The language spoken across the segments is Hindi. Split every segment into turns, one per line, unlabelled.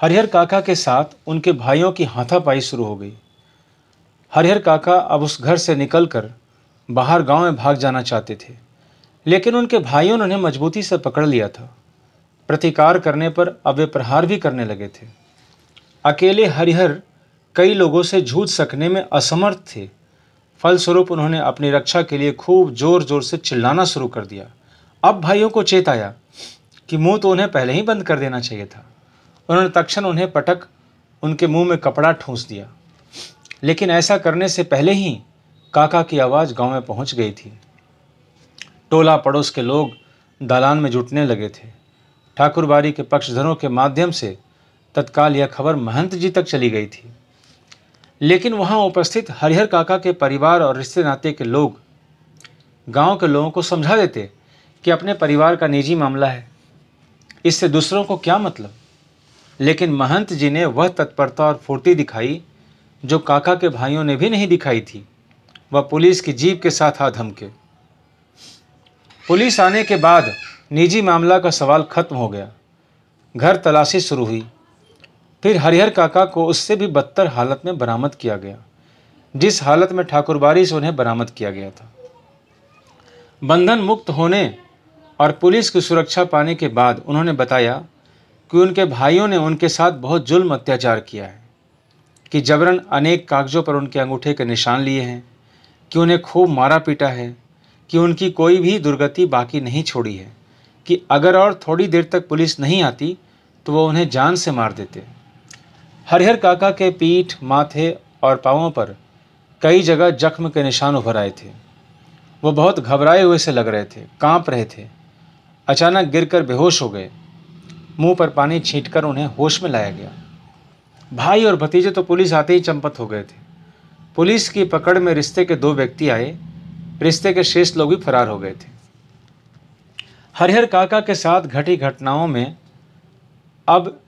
हरिहर काका के साथ उनके भाइयों की हाथापाई शुरू हो गई हरिहर काका अब उस घर से निकलकर बाहर गांव में भाग जाना चाहते थे लेकिन उनके भाइयों ने उन्हें मजबूती से पकड़ लिया था प्रतिकार करने पर अब वे प्रहार भी करने लगे थे अकेले हरिहर कई लोगों से जूझ सकने में असमर्थ थे फलस्वरूप उन्होंने अपनी रक्षा के लिए खूब जोर जोर से चिल्लाना शुरू कर दिया अब भाइयों को चेत आया कि मुंह तो उन्हें पहले ही बंद कर देना चाहिए था उन्होंने तक्षण उन्हें पटक उनके मुंह में कपड़ा ठूंस दिया लेकिन ऐसा करने से पहले ही काका की आवाज़ गांव में पहुंच गई थी टोला पड़ोस के लोग दालान में जुटने लगे थे ठाकुरबारी के पक्षधरों के माध्यम से तत्काल यह खबर महंत जी तक चली गई थी लेकिन वहां उपस्थित हरिहर काका के परिवार और रिश्ते नाते के लोग गांव के लोगों को समझा देते कि अपने परिवार का निजी मामला है इससे दूसरों को क्या मतलब लेकिन महंत जी ने वह तत्परता और फुर्ती दिखाई जो काका के भाइयों ने भी नहीं दिखाई थी वह पुलिस की जीप के साथ आ धमके पुलिस आने के बाद निजी मामला का सवाल खत्म हो गया घर तलाशी शुरू हुई फिर हरिहर काका को उससे भी बदतर हालत में बरामद किया गया जिस हालत में ठाकुरबारी से उन्हें बरामद किया गया था बंधन मुक्त होने और पुलिस की सुरक्षा पाने के बाद उन्होंने बताया कि उनके भाइयों ने उनके साथ बहुत जुल्म अत्याचार किया है कि जबरन अनेक कागज़ों पर उनके अंगूठे के निशान लिए हैं कि उन्हें खूब मारा पीटा है कि उनकी कोई भी दुर्गति बाकी नहीं छोड़ी है कि अगर और थोड़ी देर तक पुलिस नहीं आती तो वो उन्हें जान से मार देते हरिहर काका के पीठ माथे और पाँवों पर कई जगह जख्म के निशान उभर आए थे वो बहुत घबराए हुए से लग रहे थे कांप रहे थे अचानक गिरकर बेहोश हो गए मुंह पर पानी छींटकर उन्हें होश में लाया गया भाई और भतीजे तो पुलिस आते ही चंपत हो गए थे पुलिस की पकड़ में रिश्ते के दो व्यक्ति आए रिश्ते के शेष लोग भी फरार हो गए थे हरिहर काका के साथ घटी घटनाओं में अब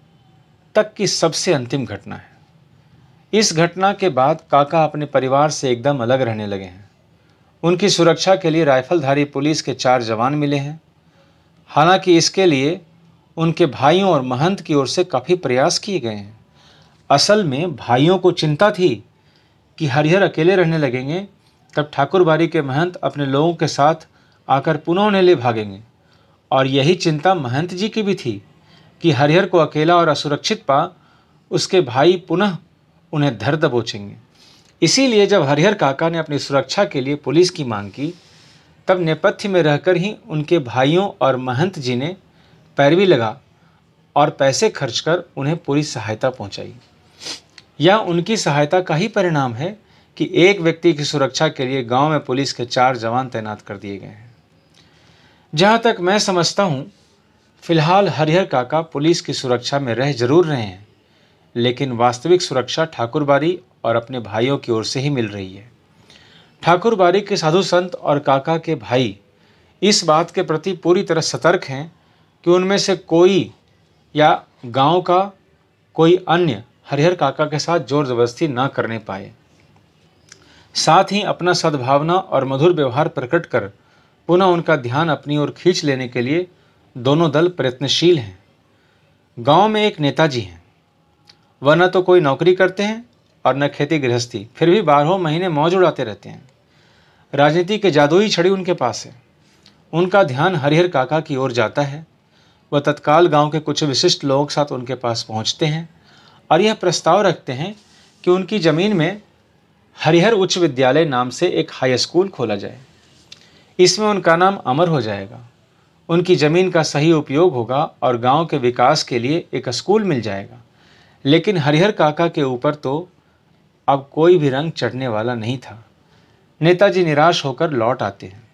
तक की सबसे अंतिम घटना है इस घटना के बाद काका अपने परिवार से एकदम अलग रहने लगे हैं उनकी सुरक्षा के लिए राइफलधारी पुलिस के चार जवान मिले हैं हालांकि इसके लिए उनके भाइयों और महंत की ओर से काफ़ी प्रयास किए गए हैं असल में भाइयों को चिंता थी कि हरिहर अकेले रहने लगेंगे तब ठाकुरबारी के महंत अपने लोगों के साथ आकर पुनः उन्हें ले भागेंगे और यही चिंता महंत जी की भी थी कि हरिहर को अकेला और असुरक्षित पा उसके भाई पुनः उन्हें धर दबोचेंगे इसीलिए जब हरिहर काका ने अपनी सुरक्षा के लिए पुलिस की मांग की तब नेपथ्य में रहकर ही उनके भाइयों और महंत जी ने पैरवी लगा और पैसे खर्च कर उन्हें पूरी सहायता पहुंचाई यह उनकी सहायता का ही परिणाम है कि एक व्यक्ति की सुरक्षा के लिए गांव में पुलिस के चार जवान तैनात कर दिए गए हैं जहां तक मैं समझता हूं फिलहाल हरिहर काका पुलिस की सुरक्षा में रह जरूर रहे हैं लेकिन वास्तविक सुरक्षा ठाकुरबारी और अपने भाइयों की ओर से ही मिल रही है ठाकुरबारी के साधु संत और काका के भाई इस बात के प्रति पूरी तरह सतर्क हैं कि उनमें से कोई या गांव का कोई अन्य हरिहर काका के साथ जोर जबरदस्ती ना करने पाए साथ ही अपना सद्भावना और मधुर व्यवहार प्रकट कर पुनः उनका ध्यान अपनी ओर खींच लेने के लिए दोनों दल प्रयत्नशील हैं गांव में एक नेताजी हैं वह न तो कोई नौकरी करते हैं और न खेती गृहस्थी फिर भी बारहों महीने मौज उड़ाते रहते हैं राजनीति के जादुई छड़ी उनके पास है उनका ध्यान हरिहर काका की ओर जाता है वह तत्काल गांव के कुछ विशिष्ट लोगों के साथ उनके पास पहुंचते हैं और यह प्रस्ताव रखते हैं कि उनकी ज़मीन में हरिहर उच्च विद्यालय नाम से एक हाई स्कूल खोला जाए इसमें उनका नाम अमर हो जाएगा उनकी ज़मीन का सही उपयोग होगा और गांव के विकास के लिए एक स्कूल मिल जाएगा लेकिन हरिहर काका के ऊपर तो अब कोई भी रंग चढ़ने वाला नहीं था नेताजी निराश होकर लौट आते हैं